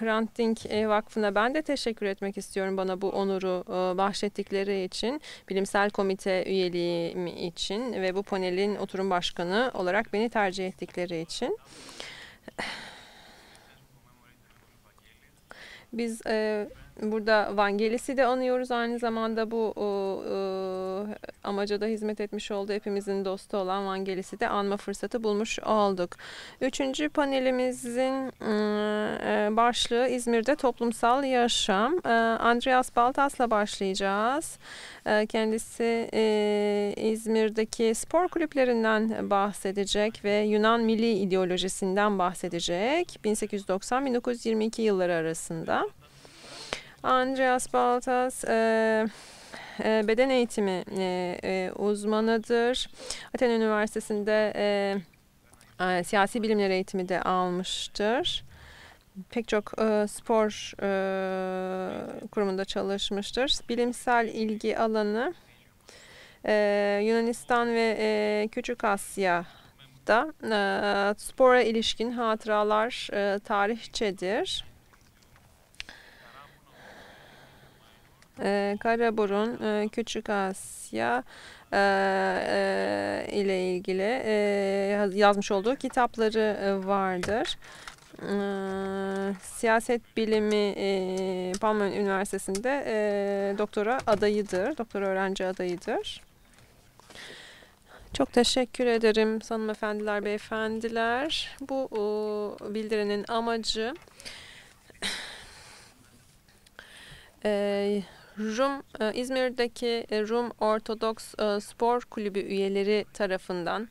Hrant Dink e, Vakfı'na ben de teşekkür etmek istiyorum bana bu onuru e, bahşettikleri için. Bilimsel komite üyeliğim için ve bu panelin oturum başkanı olarak beni tercih ettikleri için. Biz... E, Burada Vangelis'i de anıyoruz. Aynı zamanda bu e, amaca da hizmet etmiş oldu. Hepimizin dostu olan Vangelis'i de anma fırsatı bulmuş olduk. Üçüncü panelimizin ıı, e, başlığı İzmir'de toplumsal yaşam. E, Andreas Baltas'la başlayacağız. E, kendisi e, İzmir'deki spor kulüplerinden bahsedecek ve Yunan milli ideolojisinden bahsedecek. 1890-1922 yılları arasında. Andreas Baltas e, e, beden eğitimi e, e, uzmanıdır. Aten Üniversitesi'nde e, e, siyasi bilimler eğitimi de almıştır pek çok e, spor e, kurumunda çalışmıştır. Bilimsel ilgi alanı e, Yunanistan ve e, Küçük Asya'da e, spora ilişkin hatıralar e, tarihçedir. e, ee, Karaburun, e, Küçük Asya e, e, ile ilgili e, yazmış olduğu kitapları e, vardır. E, siyaset bilimi e, Palma Üniversitesi'nde e, doktora adayıdır, doktora öğrenci adayıdır. Çok teşekkür ederim sanım efendiler beyefendiler. Bu e, bildirinin amacı e, Rum e, İzmir'deki e, Rum Ortodoks e, Spor Kulübü üyeleri tarafından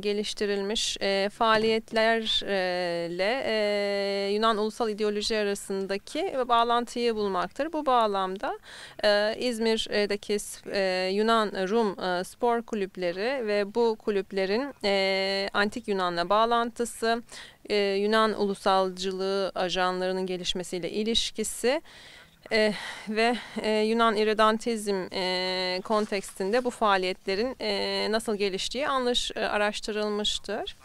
geliştirilmiş faaliyetlerle Yunan ulusal ideoloji arasındaki bağlantıyı bulmaktır. Bu bağlamda İzmir'deki Yunan Rum spor kulüpleri ve bu kulüplerin antik Yunan'la bağlantısı, Yunan ulusalcılığı ajanlarının gelişmesiyle ilişkisi e, ve e, Yunan iridantizm e, kontekstinde bu faaliyetlerin e, nasıl geliştiği anlaş, e, araştırılmıştır.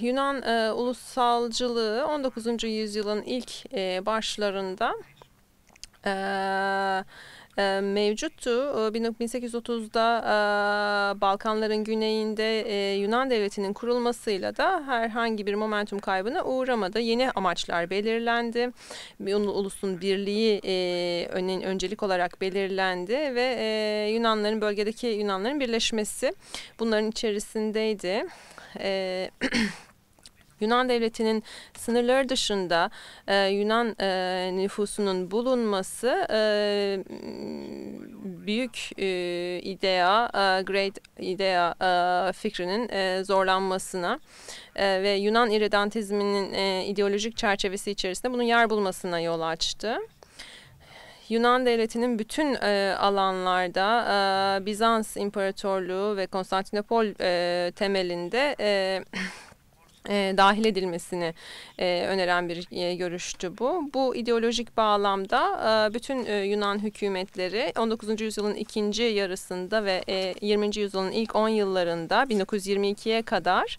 Yunan e, ulusalcılığı 19. yüzyılın ilk e, başlarında e, e, mevcuttu. 1830'da e, Balkanların güneyinde e, Yunan devletinin kurulmasıyla da herhangi bir momentum kaybına uğramadı. Yeni amaçlar belirlendi. Ulus'un birliği e, ön, öncelik olarak belirlendi ve e, Yunanların bölgedeki Yunanların birleşmesi bunların içerisindeydi. E, Yunan devletinin sınırları dışında e, Yunan e, nüfusunun bulunması e, büyük e, idea, e, great idea e, fikrinin e, zorlanmasına e, ve Yunan iridantizminin e, ideolojik çerçevesi içerisinde bunun yer bulmasına yol açtı. Yunan devletinin bütün e, alanlarda e, Bizans İmparatorluğu ve Konstantinopol e, temelinde e, e, dahil edilmesini e, öneren bir e, görüştü bu. Bu ideolojik bağlamda e, bütün e, Yunan hükümetleri 19. yüzyılın ikinci yarısında ve e, 20. yüzyılın ilk 10 yıllarında 1922'ye kadar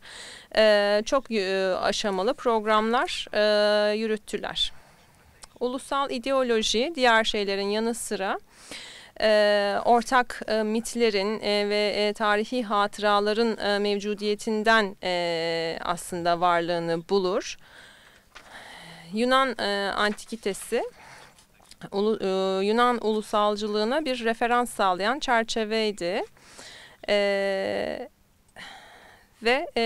e, çok e, aşamalı programlar e, yürüttüler. Ulusal ideoloji diğer şeylerin yanı sıra e, ortak e, mitlerin e, ve e, tarihi hatıraların e, mevcudiyetinden e, aslında varlığını bulur. Yunan e, antikitesi Ulu, e, Yunan ulusalcılığına bir referans sağlayan çerçeveydi. E, ve e,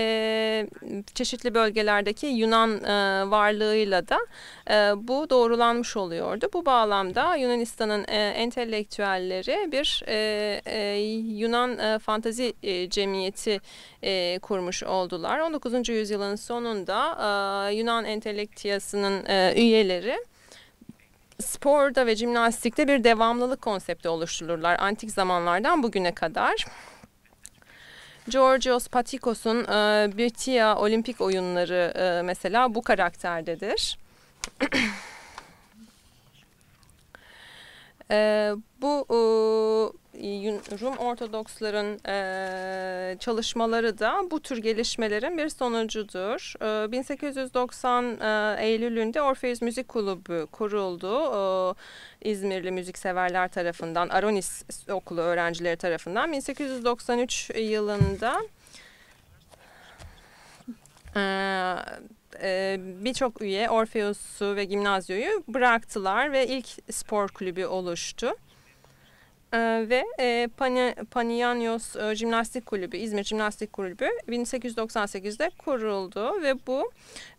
çeşitli bölgelerdeki Yunan e, varlığıyla da e, bu doğrulanmış oluyordu. Bu bağlamda Yunanistan'ın e, entelektüelleri bir e, e, Yunan e, fantazi e, cemiyeti e, kurmuş oldular. 19. yüzyılın sonunda e, Yunan entelektiyasının e, üyeleri sporda ve jimnastikte bir devamlılık konsepti oluştururlar antik zamanlardan bugüne kadar. Georgios Patikos'un e, Bitia Olimpik Oyunları e, mesela bu karakterdedir. e, bu e, Rum Ortodoksların e, çalışmaları da bu tür gelişmelerin bir sonucudur. E, 1890 e, Eylül'ünde Orfeus Müzik Kulübü kuruldu. E, İzmirli müzikseverler tarafından, Aronis Okulu öğrencileri tarafından. 1893 yılında e, e, birçok üye Orfeus'u ve gimnazyoyu bıraktılar ve ilk spor kulübü oluştu. Ee, ve e, Pani, e, Jimnastik Kulübü, İzmir Jimnastik Kulübü 1898'de kuruldu ve bu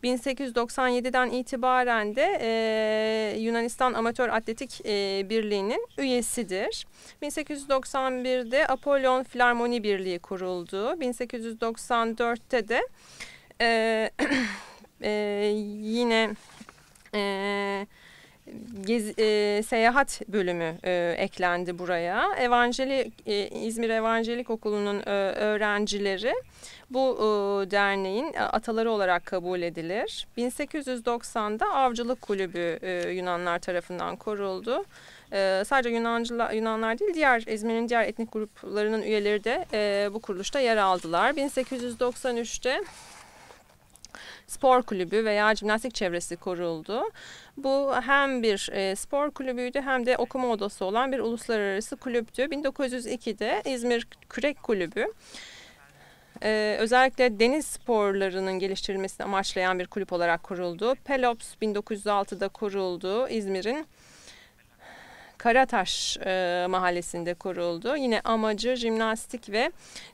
1897'den itibaren de e, Yunanistan Amatör Atletik e, Birliği'nin üyesidir. 1891'de Apollon Filarmoni Birliği kuruldu. 1894'te de e, e, yine... E, gezi, e, seyahat bölümü e, eklendi buraya. Evangeli, e, İzmir Evangelik Okulu'nun e, öğrencileri bu e, derneğin e, ataları olarak kabul edilir. 1890'da Avcılık Kulübü e, Yunanlar tarafından kuruldu. E, sadece Yunancılar, Yunanlar değil, diğer İzmir'in diğer etnik gruplarının üyeleri de e, bu kuruluşta yer aldılar. 1893'te spor kulübü veya jimnastik çevresi kuruldu. Bu hem bir e, spor kulübüydü hem de okuma odası olan bir uluslararası kulüptü. 1902'de İzmir Kürek Kulübü ee, özellikle deniz sporlarının geliştirilmesini amaçlayan bir kulüp olarak kuruldu. Pelops 1906'da kuruldu. İzmir'in Karataş e, mahallesinde kuruldu. Yine amacı jimnastik ve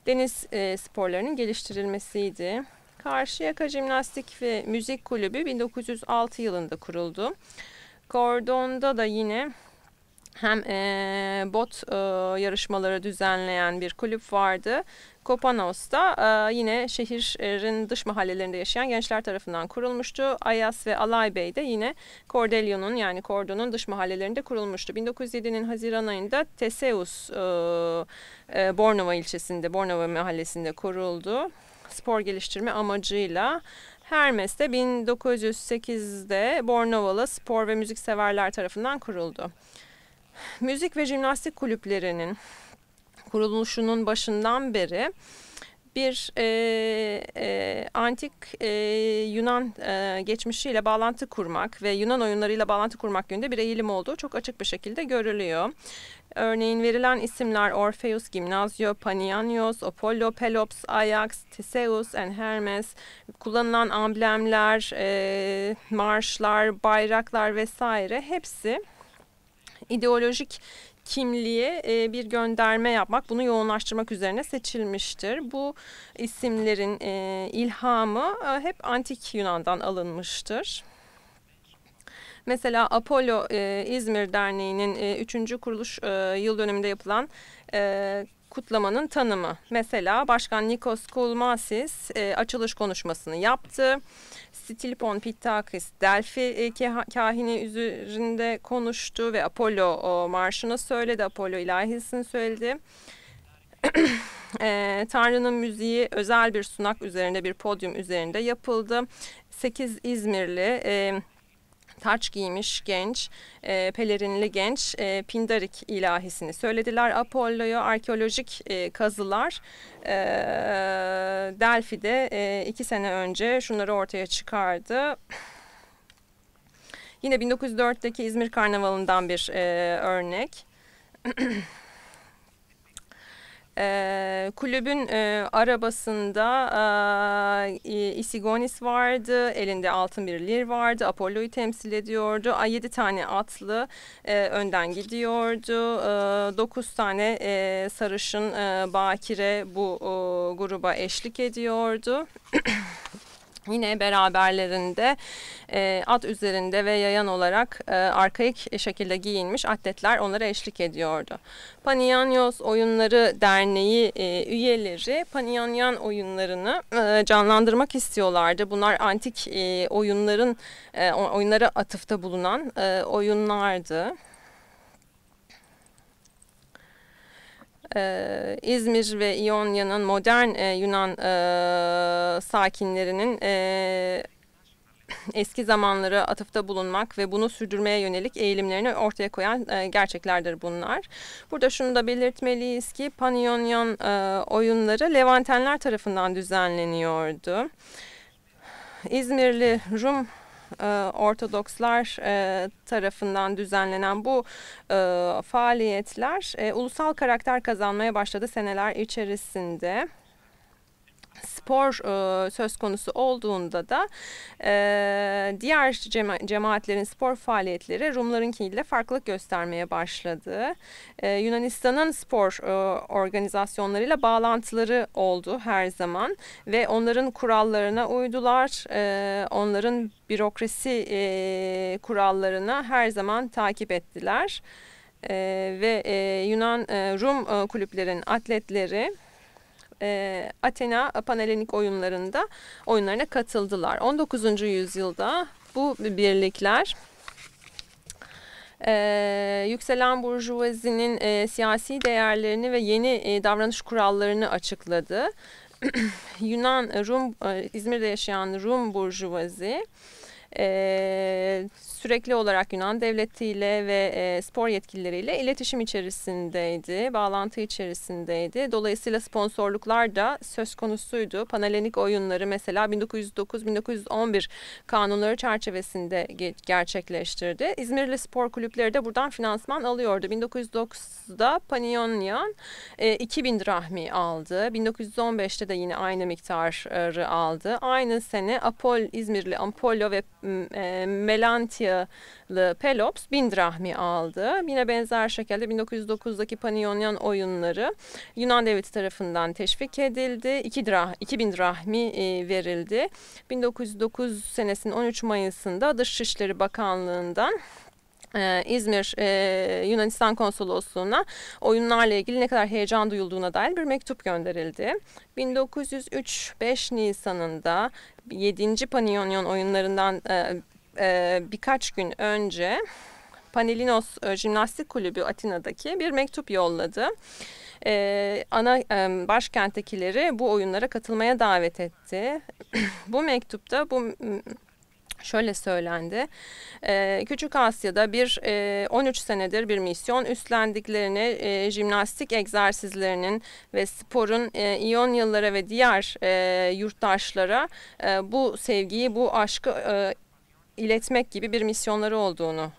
deniz e, sporlarının geliştirilmesiydi. Karşıyaka Jimnastik ve Müzik Kulübü 1906 yılında kuruldu. Kordon'da da yine hem e, bot e, yarışmaları düzenleyen bir kulüp vardı. Kopanos'ta e, yine şehrin dış mahallelerinde yaşayan gençler tarafından kurulmuştu. Ayas ve Alay Bey de yine Cordelion'un yani Kordonun dış mahallelerinde kurulmuştu. 1907'nin Haziran ayında Teseus e, e, Bornova ilçesinde, Bornova mahallesinde kuruldu spor geliştirme amacıyla Hermes'te 1908'de Bornovalı spor ve müzik severler tarafından kuruldu. Müzik ve jimnastik kulüplerinin kuruluşunun başından beri bir e, e, antik e, Yunan e, geçmişiyle bağlantı kurmak ve Yunan oyunlarıyla bağlantı kurmak yönünde bir eğilim olduğu çok açık bir şekilde görülüyor. Örneğin verilen isimler Orpheus, Gimnazio, Panianios, Apollo, Pelops, Ajax, Theseus and Hermes. Kullanılan amblemler, e, marşlar, bayraklar vesaire hepsi ideolojik kimliğe e, bir gönderme yapmak, bunu yoğunlaştırmak üzerine seçilmiştir. Bu isimlerin e, ilhamı e, hep antik Yunan'dan alınmıştır. Mesela Apollo e, İzmir Derneği'nin e, 3. kuruluş e, yıl dönümünde yapılan e, kutlamanın tanımı. Mesela Başkan Nikos Koulmasis e, açılış konuşmasını yaptı. Stilpon Pittakis Delphi e, kahini üzerinde konuştu ve Apollo o, marşını söyledi. Apollo ilahisini söyledi. e, Tanrı'nın müziği özel bir sunak üzerinde bir podyum üzerinde yapıldı. 8 İzmirli e, taç giymiş genç, e, pelerinli genç e, Pindarik ilahisini söylediler. Apollo'ya arkeolojik e, kazılar e, Delphi'de e, iki sene önce şunları ortaya çıkardı. Yine 1904'teki İzmir Karnavalı'ndan bir e, örnek. E, kulübün e, arabasında e, Isigonis vardı, elinde altın bir lir vardı, Apollo'yu temsil ediyordu. A, yedi tane atlı e, önden gidiyordu. E, dokuz tane e, sarışın e, bakire bu e, gruba eşlik ediyordu. Yine beraberlerinde e, at üzerinde ve yayan olarak e, arkaik şekilde giyinmiş atletler onlara eşlik ediyordu. Paniyanyos Oyunları Derneği e, üyeleri Paniyanyan oyunlarını e, canlandırmak istiyorlardı. Bunlar antik e, oyunların e, oyunlara atıfta bulunan e, oyunlardı. Ee, İzmir ve İonya'nın modern e, Yunan e, sakinlerinin e, eski zamanları atıfta bulunmak ve bunu sürdürmeye yönelik eğilimlerini ortaya koyan e, gerçeklerdir bunlar. Burada şunu da belirtmeliyiz ki Panionyan e, oyunları Levantenler tarafından düzenleniyordu. İzmirli Rum ee, Ortodokslar e, tarafından düzenlenen bu e, faaliyetler e, ulusal karakter kazanmaya başladı seneler içerisinde spor e, söz konusu olduğunda da e, diğer cema cemaatlerin spor faaliyetleri Rumlarınkiyle farklılık göstermeye başladı. E, Yunanistan'ın spor e, organizasyonlarıyla bağlantıları oldu her zaman ve onların kurallarına uydular. E, onların bürokrasi e, kurallarına her zaman takip ettiler. E, ve e, Yunan e, Rum e, kulüplerin atletleri e, Athena Panelenik oyunlarında oyunlarına katıldılar. 19. yüzyılda bu birlikler ee, yükselen burjuvazinin e, siyasi değerlerini ve yeni e, davranış kurallarını açıkladı. Yunan Rum e, İzmir'de yaşayan Rum burjuvazi e, sürekli olarak Yunan devletiyle ve e, spor yetkilileriyle iletişim içerisindeydi, bağlantı içerisindeydi. Dolayısıyla sponsorluklar da söz konusuydu. Panelenik oyunları mesela 1909-1911 kanunları çerçevesinde gerçekleştirdi. İzmirli spor kulüpleri de buradan finansman alıyordu. 1909'da Panionyan e, 2000 drahmi aldı. 1915'te de yine aynı miktarı aldı. Aynı sene Apol İzmirli Apollo ve e, Melantyalı Pelops 1000 drahmi aldı. Yine benzer şekilde 1909'daki Panionian oyunları Yunan devleti tarafından teşvik edildi. 2 drah, 2000 drahmi e, verildi. 1909 senesinin 13 Mayıs'ında Dışişleri Bakanlığı'ndan ee, İzmir e, Yunanistan Konsolosluğu'na oyunlarla ilgili ne kadar heyecan duyulduğuna dair bir mektup gönderildi. 1903 5 Nisan'ında 7. Paniyonyon oyunlarından e, e, birkaç gün önce Panelinos Jimnastik Kulübü Atina'daki bir mektup yolladı. Ee, ana e, başkenttekileri bu oyunlara katılmaya davet etti. bu mektupta bu Şöyle söylendi. Ee, Küçük Asya'da bir 13 e, senedir bir misyon üstlendiklerini, e, jimnastik egzersizlerinin ve sporun e, İyonyalılara ve diğer e, yurttaşlara bu sevgiyi, bu aşkı iletmek gibi bir misyonları olduğunu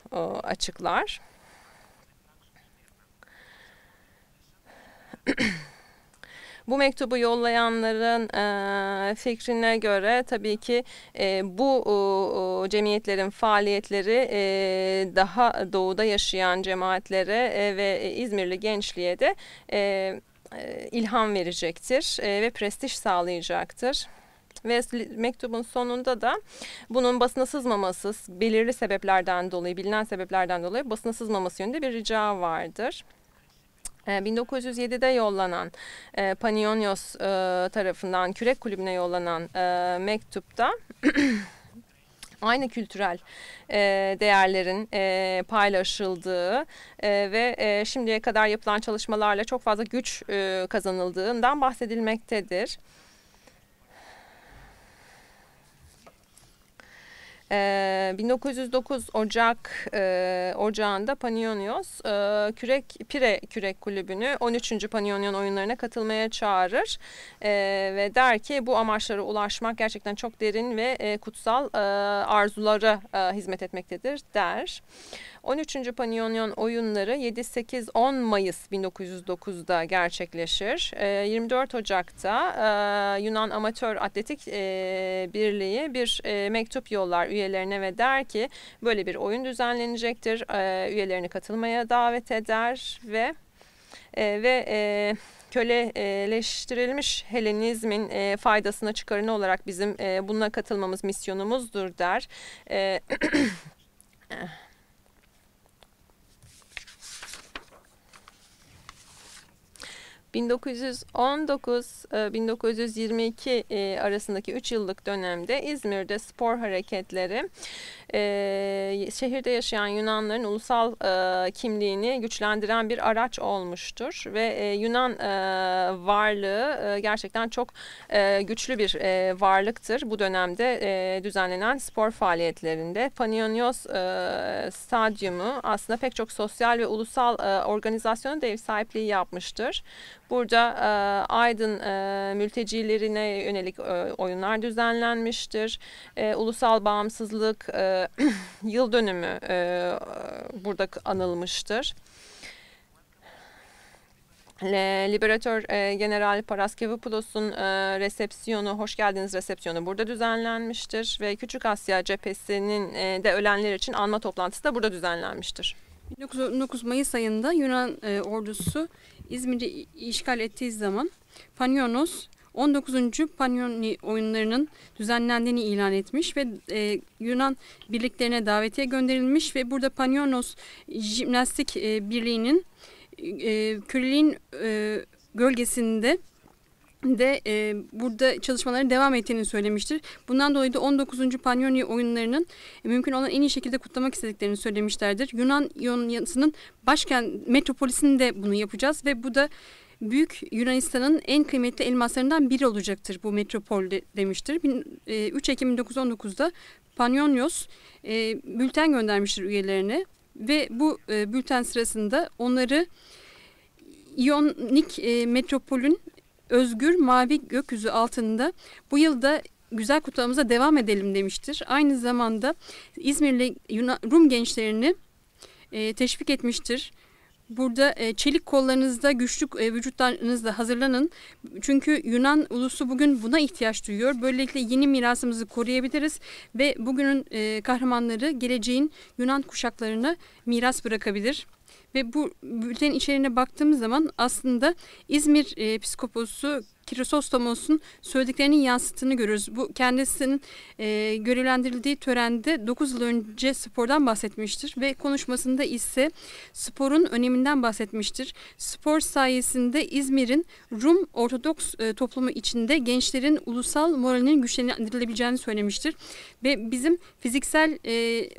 açıklar. Bu mektubu yollayanların e, fikrine göre tabii ki e, bu o, cemiyetlerin faaliyetleri e, daha doğuda yaşayan cemaatlere e, ve İzmirli gençliğe de e, ilham verecektir ve prestij sağlayacaktır. Ve mektubun sonunda da bunun basına sızmaması, belirli sebeplerden dolayı, bilinen sebeplerden dolayı basına sızmaması yönünde bir rica vardır. 1907'de ee, yollanan e, Panionios e, tarafından Kürek Kulübü'ne yollanan e, mektupta aynı kültürel e, değerlerin e, paylaşıldığı e, ve e, şimdiye kadar yapılan çalışmalarla çok fazla güç e, kazanıldığından bahsedilmektedir. Ee, 1909 Ocak e, Ocağı'nda Panionios e, kürek Pire Kürek Kulübü'nü 13. Panionion oyunlarına katılmaya çağırır e, ve der ki bu amaçlara ulaşmak gerçekten çok derin ve e, kutsal e, arzulara e, hizmet etmektedir der. E, 13. Paniyonyon oyunları 7-8-10 Mayıs 1909'da gerçekleşir. E, ee, 24 Ocak'ta e, Yunan Amatör Atletik e, Birliği bir e, mektup yollar üyelerine ve der ki böyle bir oyun düzenlenecektir. E, üyelerini katılmaya davet eder ve e, ve e, köleleştirilmiş Helenizmin e, faydasına çıkarını olarak bizim e, bununla katılmamız misyonumuzdur der. E, eh. 1919-1922 e, e, arasındaki 3 yıllık dönemde İzmir'de spor hareketleri e, şehirde yaşayan Yunanların ulusal e, kimliğini güçlendiren bir araç olmuştur ve e, Yunan e, varlığı e, gerçekten çok e, güçlü bir e, varlıktır bu dönemde e, düzenlenen spor faaliyetlerinde Panionios e, stadyumu aslında pek çok sosyal ve ulusal e, organizasyona da sahipliği yapmıştır. Burada e, Aydın e, mültecilerine yönelik e, oyunlar düzenlenmiştir. E, ulusal bağımsızlık e, e, yıl dönümü e, burada anılmıştır. Liberatör e, General Paraskevopoulos'un e, resepsiyonu, hoş geldiniz resepsiyonu burada düzenlenmiştir ve Küçük Asya cephesinin e, de ölenler için anma toplantısı da burada düzenlenmiştir. 19 Mayıs ayında Yunan e, ordusu İzmir'i işgal ettiği zaman Panionos 19. Panioni oyunlarının düzenlendiğini ilan etmiş ve e, Yunan birliklerine davetiye gönderilmiş ve burada Panyonos Jimnastik e, Birliği'nin e, köleliğin e, gölgesinde de e, burada çalışmaların devam ettiğini söylemiştir. Bundan dolayı da 19. Panyoni oyunlarının e, mümkün olan en iyi şekilde kutlamak istediklerini söylemişlerdir. Yunan Yonyası'nın başkent metropolisinde bunu yapacağız ve bu da Büyük Yunanistan'ın en kıymetli elmaslarından biri olacaktır bu metropol de, demiştir. 3 e, Ekim 1919'da Panionios e, bülten göndermiştir üyelerine ve bu e, bülten sırasında onları İyonik e, metropolün özgür mavi gökyüzü altında bu yılda güzel kutlamamıza devam edelim demiştir. Aynı zamanda İzmirli Yunan Rum gençlerini e, teşvik etmiştir. Burada e, çelik kollarınızda, güçlü e, vücutlarınızda hazırlanın. Çünkü Yunan ulusu bugün buna ihtiyaç duyuyor. Böylelikle yeni mirasımızı koruyabiliriz ve bugünün e, kahramanları geleceğin Yunan kuşaklarını miras bırakabilir. Ve bu bültenin içeriğine baktığımız zaman aslında İzmir e, Piskoposu Krisostomos'un söylediklerinin yansıttığını görürüz. Bu kendisinin e, görevlendirildiği törende 9 yıl önce spordan bahsetmiştir ve konuşmasında ise sporun öneminden bahsetmiştir. Spor sayesinde İzmir'in Rum Ortodoks e, toplumu içinde gençlerin ulusal moralinin güçlendirilebileceğini söylemiştir ve bizim fiziksel e,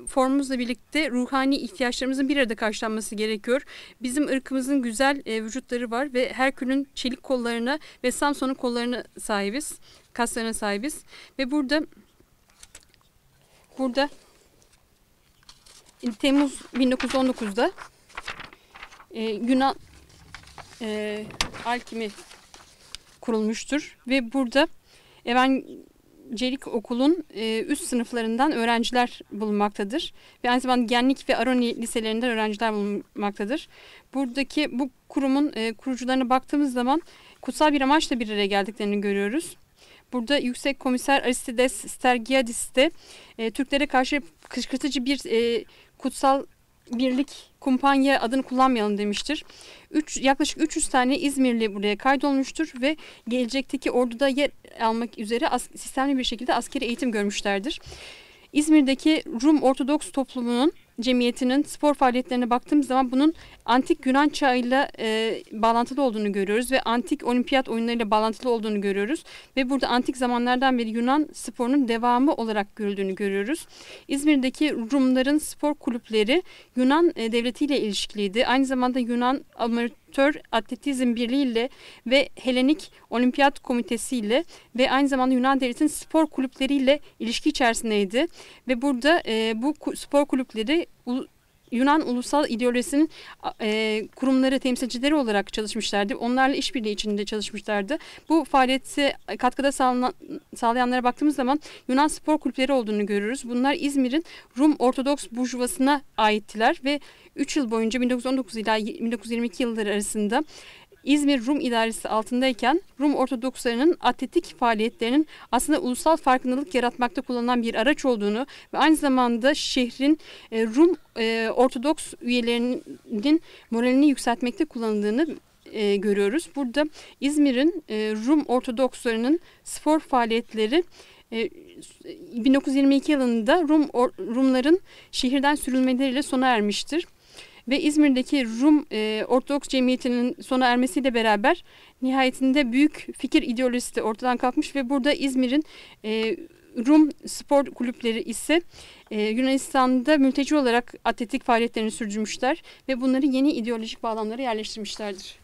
formumuzla birlikte ruhani ihtiyaçlarımızın bir arada karşılanması gerekiyor. Bizim ırkımızın güzel e, vücutları var ve Herkül'ün çelik kollarına ve Sam Samson'un kollarına sahibiz. Kaslarına sahibiz. Ve burada burada Temmuz 1919'da e, Yunan e, alkimi kurulmuştur. Ve burada Evan Celik okulun e, üst sınıflarından öğrenciler bulunmaktadır. Ve aynı zamanda Genlik ve Aroni liselerinden öğrenciler bulunmaktadır. Buradaki bu kurumun e, kurucularına baktığımız zaman kutsal bir amaçla bir araya geldiklerini görüyoruz. Burada Yüksek Komiser Aristides Stergiadis de e, Türklere karşı kışkırtıcı bir e, kutsal birlik kumpanya adını kullanmayalım demiştir. Üç, yaklaşık 300 tane İzmirli buraya kaydolmuştur ve gelecekteki orduda yer almak üzere as, sistemli bir şekilde askeri eğitim görmüşlerdir. İzmir'deki Rum Ortodoks toplumunun Cemiyeti'nin spor faaliyetlerine baktığımız zaman bunun antik Yunan çağıyla e, bağlantılı olduğunu görüyoruz ve antik olimpiyat oyunlarıyla bağlantılı olduğunu görüyoruz ve burada antik zamanlardan beri Yunan sporunun devamı olarak görüldüğünü görüyoruz. İzmir'deki Rumların spor kulüpleri Yunan e, devletiyle ilişkiliydi. Aynı zamanda Yunan Amerika amatör atletizm birliğiyle ve Helenik Olimpiyat Komitesi ile ve aynı zamanda Yunan devletinin spor kulüpleriyle ilişki içerisindeydi. Ve burada e, bu spor kulüpleri Yunan ulusal ideolojisinin e, kurumları temsilcileri olarak çalışmışlardı. Onlarla işbirliği içinde çalışmışlardı. Bu faaliyete e, katkıda sağlayanlara baktığımız zaman Yunan spor kulüpleri olduğunu görürüz. Bunlar İzmir'in Rum Ortodoks burjuvasına aittiler ve 3 yıl boyunca 1919 ila 1922 yılları arasında İzmir Rum İdaresi altındayken Rum Ortodokslarının atletik faaliyetlerinin aslında ulusal farkındalık yaratmakta kullanılan bir araç olduğunu ve aynı zamanda şehrin e, Rum e, Ortodoks üyelerinin moralini yükseltmekte kullanıldığını e, görüyoruz. Burada İzmir'in e, Rum Ortodokslarının spor faaliyetleri e, 1922 e, yılında Rum or, Rumların şehirden sürülmeleriyle sona ermiştir ve İzmir'deki Rum e, Ortodoks Cemiyeti'nin sona ermesiyle beraber nihayetinde büyük fikir ideolojisi de ortadan kalkmış ve burada İzmir'in e, Rum spor kulüpleri ise e, Yunanistan'da mülteci olarak atletik faaliyetlerini sürdürmüşler ve bunları yeni ideolojik bağlamlara yerleştirmişlerdir.